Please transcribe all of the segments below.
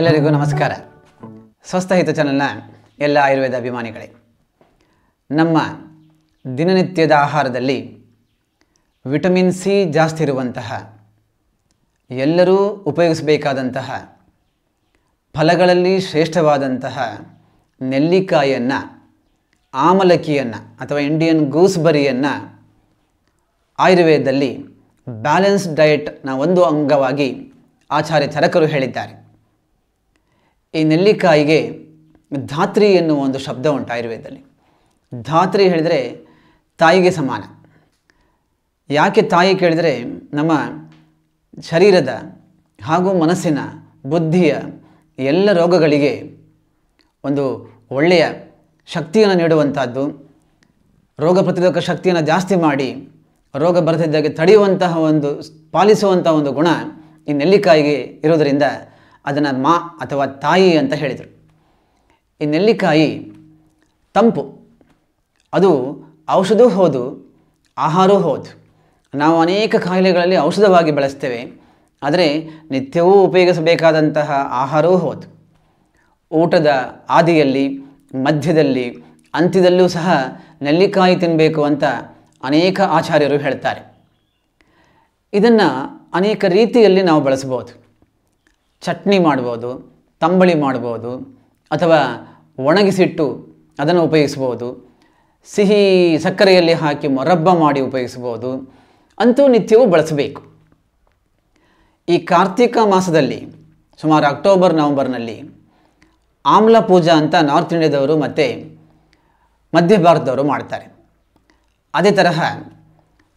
ಎಲ್ಲರಿಗೂ ನಮಸ್ಕಾರ ಸ್ವಸ್ಥ ಹಿತ ಚಾನಲ್ನ ಎಲ್ಲ ಆಯುರ್ವೇದ ಅಭಿಮಾನಿಗಳೇ ನಮ್ಮ ದಿನನಿತ್ಯದ ಆಹಾರದಲ್ಲಿ ವಿಟಮಿನ್ ಸಿ ಜಾಸ್ತಿ ಇರುವಂತಹ ಎಲ್ಲರೂ ಉಪಯೋಗಿಸಬೇಕಾದಂತಹ ಫಲಗಳಲ್ಲಿ ಶ್ರೇಷ್ಠವಾದಂತಹ ನೆಲ್ಲಿಕಾಯಿಯನ್ನು ಆಮಲಕ್ಕಿಯನ್ನು ಅಥವಾ ಇಂಡಿಯನ್ ಗೂಸ್ಬರಿಯನ್ನು ಆಯುರ್ವೇದದಲ್ಲಿ ಬ್ಯಾಲೆನ್ಸ್ ಡಯೆಟ್ನ ಒಂದು ಅಂಗವಾಗಿ ಆಚಾರ್ಯ ಚರಕರು ಹೇಳಿದ್ದಾರೆ ಈ ನೆಲ್ಲಿಕಾಯಿಗೆ ಧಾತ್ರಿ ಎನ್ನುವ ಒಂದು ಶಬ್ದ ಉಂಟು ಆಯುರ್ವೇದದಲ್ಲಿ ಧಾತ್ರಿ ಹೇಳಿದರೆ ತಾಯಿಗೆ ಸಮಾನ ಯಾಕೆ ತಾಯಿ ಕೇಳಿದರೆ ನಮ್ಮ ಶರೀರದ ಹಾಗೂ ಮನಸ್ಸಿನ ಬುದ್ಧಿಯ ಎಲ್ಲ ರೋಗಗಳಿಗೆ ಒಂದು ಒಳ್ಳೆಯ ಶಕ್ತಿಯನ್ನು ನೀಡುವಂಥದ್ದು ರೋಗ ಪ್ರತಿರೋಧಕ ಶಕ್ತಿಯನ್ನು ಜಾಸ್ತಿ ಮಾಡಿ ರೋಗ ಬರದಿದ್ದಾಗೆ ತಡೆಯುವಂತಹ ಒಂದು ಪಾಲಿಸುವಂತಹ ಒಂದು ಗುಣ ಈ ನೆಲ್ಲಿಕಾಯಿಗೆ ಇರೋದರಿಂದ ಅದನ್ನು ಮಾ ಅಥವಾ ತಾಯಿ ಅಂತ ಹೇಳಿದರು ಈ ನೆಲ್ಲಿಕಾಯಿ ತಂಪು ಅದು ಔಷಧವೂ ಹೋದು ಆಹಾರವೂ ಹೋದು ನಾವು ಅನೇಕ ಕಾಯಿಲೆಗಳಲ್ಲಿ ಔಷಧವಾಗಿ ಬಳಸ್ತೇವೆ ಆದರೆ ನಿತ್ಯವೂ ಉಪಯೋಗಿಸಬೇಕಾದಂತಹ ಆಹಾರವೂ ಹೋದು ಊಟದ ಆದಿಯಲ್ಲಿ ಮಧ್ಯದಲ್ಲಿ ಅಂತ್ಯದಲ್ಲೂ ಸಹ ನೆಲ್ಲಿಕಾಯಿ ತಿನ್ನಬೇಕು ಅಂತ ಅನೇಕ ಆಚಾರ್ಯರು ಹೇಳ್ತಾರೆ ಇದನ್ನು ಅನೇಕ ರೀತಿಯಲ್ಲಿ ನಾವು ಬಳಸ್ಬೋದು ಚಟ್ನಿ ಮಾಡ್ಬೋದು ತಂಬಳಿ ಮಾಡ್ಬೋದು ಅಥವಾ ಒಣಗಿಸಿಟ್ಟು ಅದನ್ನು ಉಪಯೋಗಿಸ್ಬೋದು ಸಿಹಿ ಸಕ್ಕರೆಯಲ್ಲಿ ಹಾಕಿ ಮೊರಬ್ಬ ಮಾಡಿ ಉಪಯೋಗಿಸ್ಬೋದು ಅಂತೂ ನಿತ್ಯವೂ ಬಳಸಬೇಕು ಈ ಕಾರ್ತಿಕ ಮಾಸದಲ್ಲಿ ಸುಮಾರು ಅಕ್ಟೋಬರ್ ನವಂಬರ್ನಲ್ಲಿ ಆಮ್ಲ ಪೂಜಾ ಅಂತ ನಾರ್ತ್ ಇಂಡಿಯಾದವರು ಮತ್ತು ಮಧ್ಯ ಭಾರತದವರು ಮಾಡ್ತಾರೆ ಅದೇ ತರಹ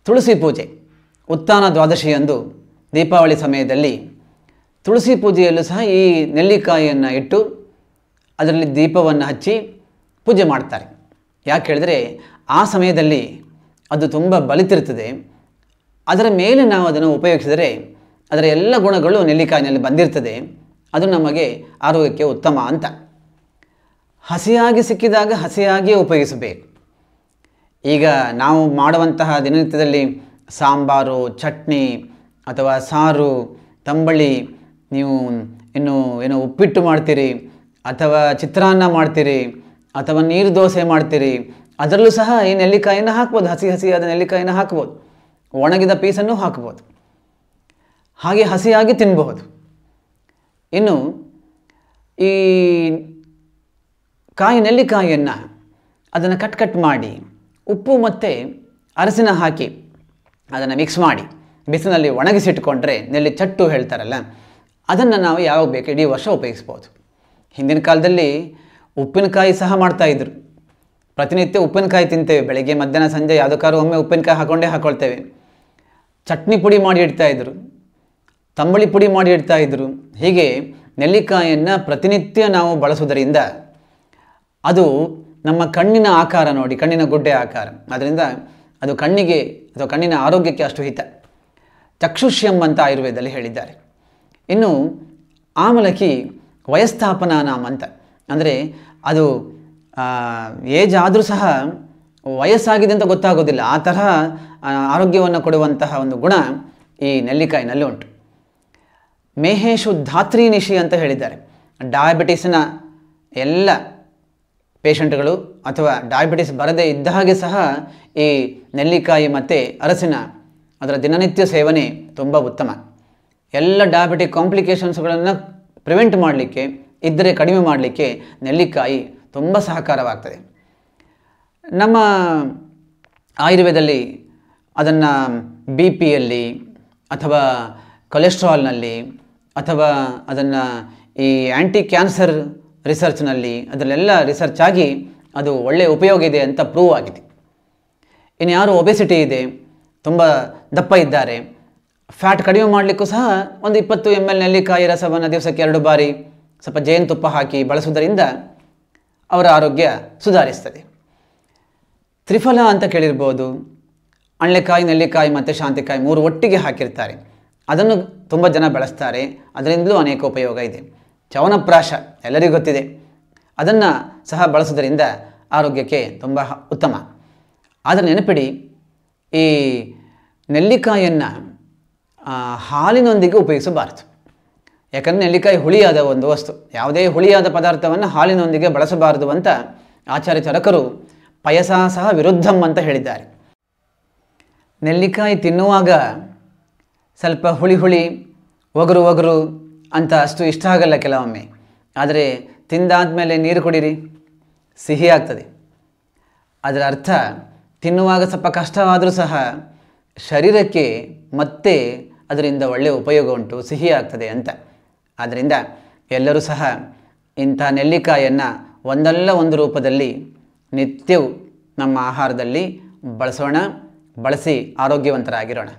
ತುಳಸಿ ಪೂಜೆ ಉತ್ಥಾನ ದ್ವಾದಶಿಯಂದು ದೀಪಾವಳಿ ಸಮಯದಲ್ಲಿ ತುಳಸಿ ಪೂಜೆಯಲ್ಲೂ ಸಹ ಈ ನೆಲ್ಲಿಕಾಯಿಯನ್ನು ಇಟ್ಟು ಅದರಲ್ಲಿ ದೀಪವನ್ನು ಹಚ್ಚಿ ಪೂಜೆ ಮಾಡ್ತಾರೆ ಯಾಕೆ ಹೇಳಿದರೆ ಆ ಸಮಯದಲ್ಲಿ ಅದು ತುಂಬ ಬಲಿತಿರ್ತದೆ ಅದರ ಮೇಲೆ ನಾವು ಅದನ್ನು ಉಪಯೋಗಿಸಿದರೆ ಅದರ ಎಲ್ಲ ಗುಣಗಳು ನೆಲ್ಲಿಕಾಯಿನಲ್ಲಿ ಬಂದಿರ್ತದೆ ಅದು ನಮಗೆ ಆರೋಗ್ಯಕ್ಕೆ ಉತ್ತಮ ಅಂತ ಹಸಿಯಾಗಿ ಸಿಕ್ಕಿದಾಗ ಹಸಿಯಾಗಿಯೇ ಉಪಯೋಗಿಸಬೇಕು ಈಗ ನಾವು ಮಾಡುವಂತಹ ದಿನನಿತ್ಯದಲ್ಲಿ ಸಾಂಬಾರು ಚಟ್ನಿ ಅಥವಾ ಸಾರು ತಂಬಳಿ ನೀವು ಇನ್ನು ಏನೋ ಉಪ್ಪಿಟ್ಟು ಮಾಡ್ತೀರಿ ಅಥವಾ ಚಿತ್ರಾನ್ನ ಮಾಡ್ತೀರಿ ಅಥವಾ ನೀರು ದೋಸೆ ಮಾಡ್ತೀರಿ ಅದರಲ್ಲೂ ಸಹ ಈ ನೆಲ್ಲಿಕಾಯಿನ ಹಾಕ್ಬೋದು ಹಸಿ ಹಸಿಯಾದ ನೆಲ್ಲಿಕಾಯಿನ ಹಾಕ್ಬೋದು ಒಣಗಿದ ಪೀಸನ್ನು ಹಾಕ್ಬೋದು ಹಾಗೆ ಹಸಿಯಾಗಿ ತಿನ್ನಬಹುದು ಇನ್ನು ಈ ಕಾಯಿ ನೆಲ್ಲಿಕಾಯಿಯನ್ನು ಅದನ್ನು ಕಟ್ ಕಟ್ ಮಾಡಿ ಉಪ್ಪು ಮತ್ತು ಅರಸಿನ ಹಾಕಿ ಅದನ್ನು ಮಿಕ್ಸ್ ಮಾಡಿ ಬಿಸಿನಲ್ಲಿ ಒಣಗಿಸಿಟ್ಕೊಂಡ್ರೆ ನೆಲ್ಲಿ ಚಟ್ಟು ಹೇಳ್ತಾರಲ್ಲ ಅದನ್ನು ನಾವು ಯಾವಾಗ ಬೇಕು ಇಡೀ ವರ್ಷ ಉಪಯೋಗಿಸ್ಬೋದು ಹಿಂದಿನ ಕಾಲದಲ್ಲಿ ಉಪ್ಪಿನಕಾಯಿ ಸಹ ಮಾಡ್ತಾಯಿದ್ರು ಪ್ರತಿನಿತ್ಯ ಉಪ್ಪಿನಕಾಯಿ ತಿಂತೇವೆ ಬೆಳಗ್ಗೆ ಮಧ್ಯಾಹ್ನ ಸಂಜೆ ಯಾವುದಕ್ಕಾದ್ರೂ ಒಮ್ಮೆ ಉಪ್ಪಿನಕಾಯಿ ಹಾಕ್ಕೊಂಡೇ ಹಾಕೊಳ್ತೇವೆ ಚಟ್ನಿ ಪುಡಿ ಮಾಡಿ ಇಡ್ತಾಯಿದ್ರು ತಂಬಳಿ ಪುಡಿ ಮಾಡಿ ಇಡ್ತಾಯಿದ್ರು ಹೀಗೆ ನೆಲ್ಲಿಕಾಯಿಯನ್ನು ಪ್ರತಿನಿತ್ಯ ನಾವು ಬಳಸುವುದರಿಂದ ಅದು ನಮ್ಮ ಕಣ್ಣಿನ ಆಕಾರ ನೋಡಿ ಕಣ್ಣಿನ ಗುಡ್ಡೆ ಆಕಾರ ಅದರಿಂದ ಅದು ಕಣ್ಣಿಗೆ ಅಥವಾ ಕಣ್ಣಿನ ಆರೋಗ್ಯಕ್ಕೆ ಅಷ್ಟು ಹಿತ ಚಕ್ಷುಷ್ಯಂ ಅಂತ ಆಯುರ್ವೇದದಲ್ಲಿ ಹೇಳಿದ್ದಾರೆ ಇನ್ನು ಆಮಲಕಿ ವಯಸ್ಥಾಪನ ನಾಮ ಅಂತ ಅಂದರೆ ಅದು ಏಜ್ ಆದರೂ ಸಹ ವಯಸ್ಸಾಗಿದೆ ಅಂತ ಗೊತ್ತಾಗೋದಿಲ್ಲ ಆ ತರಹ ಆರೋಗ್ಯವನ್ನು ಕೊಡುವಂತಹ ಒಂದು ಗುಣ ಈ ನೆಲ್ಲಿಕಾಯಿನಲ್ಲಿ ಉಂಟು ಮೇಹೇಶು ಧಾತ್ರಿ ನಿಶಿ ಅಂತ ಹೇಳಿದ್ದಾರೆ ಡಯಾಬಿಟಿಸ್ನ ಎಲ್ಲ ಪೇಷಂಟ್ಗಳು ಅಥವಾ ಡಯಾಬಿಟಿಸ್ ಬರದೇ ಇದ್ದ ಹಾಗೆ ಸಹ ಈ ನೆಲ್ಲಿಕಾಯಿ ಮತ್ತು ಅರಸಿನ ಅದರ ದಿನನಿತ್ಯ ಸೇವನೆ ತುಂಬ ಉತ್ತಮ ಎಲ್ಲ ಡಯಾಬಿಟಿಕ್ ಕಾಂಪ್ಲಿಕೇಶನ್ಸ್ಗಳನ್ನು ಪ್ರಿವೆಂಟ್ ಮಾಡಲಿಕ್ಕೆ ಇದ್ದರೆ ಕಡಿಮೆ ಮಾಡಲಿಕ್ಕೆ ನೆಲ್ಲಿಕಾಯಿ ತುಂಬ ಸಹಕಾರವಾಗ್ತದೆ ನಮ್ಮ ಆಯುರ್ವೇದದಲ್ಲಿ ಅದನ್ನು ಬಿ ಪಿಯಲ್ಲಿ ಅಥವಾ ಕೊಲೆಸ್ಟ್ರಾಲ್ನಲ್ಲಿ ಅಥವಾ ಅದನ್ನು ಈ ಆ್ಯಂಟಿ ಕ್ಯಾನ್ಸರ್ ರಿಸರ್ಚ್ನಲ್ಲಿ ಅದರಲ್ಲೆಲ್ಲ ರಿಸರ್ಚ್ ಆಗಿ ಅದು ಒಳ್ಳೆಯ ಉಪಯೋಗ ಇದೆ ಅಂತ ಪ್ರೂವ್ ಆಗಿದೆ ಇನ್ಯಾರು ಒಬೆಸಿಟಿ ಇದೆ ತುಂಬ ದಪ್ಪ ಇದ್ದಾರೆ ಫ್ಯಾಟ್ ಕಡಿಮೆ ಮಾಡಲಿಕ್ಕೂ ಸಹ ಒಂದು ಇಪ್ಪತ್ತು ಎಮ್ ಎಲ್ ನೆಲ್ಲಿಕಾಯಿ ರಸವನ್ನು ದಿವಸಕ್ಕೆ ಎರಡು ಬಾರಿ ಸ್ವಲ್ಪ ಜೇನುತುಪ್ಪ ಹಾಕಿ ಬಳಸುವುದರಿಂದ ಅವರ ಆರೋಗ್ಯ ಸುಧಾರಿಸ್ತದೆ ತ್ರಿಫಲ ಅಂತ ಕೇಳಿರ್ಬೋದು ಅಣ್ಲೆಕಾಯಿ ನೆಲ್ಲಿಕಾಯಿ ಮತ್ತು ಶಾಂತಿಕಾಯಿ ಮೂರು ಒಟ್ಟಿಗೆ ಹಾಕಿರ್ತಾರೆ ಅದನ್ನು ತುಂಬ ಜನ ಬಳಸ್ತಾರೆ ಅದರಿಂದಲೂ ಅನೇಕ ಉಪಯೋಗ ಇದೆ ಚವನಪ್ರಾಶ ಎಲ್ಲರಿಗೂ ಗೊತ್ತಿದೆ ಅದನ್ನು ಸಹ ಬಳಸೋದರಿಂದ ಆರೋಗ್ಯಕ್ಕೆ ತುಂಬ ಉತ್ತಮ ಆದರೆ ನೆನಪಿಡಿ ಈ ನೆಲ್ಲಿಕಾಯಿಯನ್ನು ಹಾಲಿನೊಂದಿಗೆ ಉಪಯೋಗಿಸಬಾರದು ಯಾಕಂದರೆ ನೆಲ್ಲಿಕಾಯಿ ಹುಳಿಯಾದ ಒಂದು ವಸ್ತು ಯಾವುದೇ ಹುಳಿಯಾದ ಪದಾರ್ಥವನ್ನು ಹಾಲಿನೊಂದಿಗೆ ಬಳಸಬಾರದು ಅಂತ ಆಚಾರ್ಯ ಚರಕರು ಪಯಸ ಸಹ ವಿರುದ್ಧಂ ಅಂತ ಹೇಳಿದ್ದಾರೆ ನೆಲ್ಲಿಕಾಯಿ ತಿನ್ನುವಾಗ ಸ್ವಲ್ಪ ಹುಳಿ ಹುಳಿ ಒಗರು ಒಗರು ಅಂತ ಅಷ್ಟು ಇಷ್ಟ ಆಗಲ್ಲ ಕೆಲವೊಮ್ಮೆ ಆದರೆ ತಿಂದಾದ ಮೇಲೆ ನೀರು ಕುಡೀರಿ ಸಿಹಿ ಆಗ್ತದೆ ಅದರ ಅರ್ಥ ತಿನ್ನುವಾಗ ಸ್ವಲ್ಪ ಕಷ್ಟವಾದರೂ ಸಹ ಶರೀರಕ್ಕೆ ಮತ್ತೆ ಅದರಿಂದ ಒಳ್ಳೆಯ ಉಪಯೋಗ ಉಂಟು ಸಿಹಿ ಆಗ್ತದೆ ಅಂತ ಆದ್ದರಿಂದ ಎಲ್ಲರೂ ಸಹ ಇಂಥ ನೆಲ್ಲಿಕಾಯನ್ನು ಒಂದಲ್ಲ ಒಂದು ರೂಪದಲ್ಲಿ ನಿತ್ಯವೂ ನಮ್ಮ ಆಹಾರದಲ್ಲಿ ಬಳಸೋಣ ಬಳಸಿ ಆರೋಗ್ಯವಂತರಾಗಿರೋಣ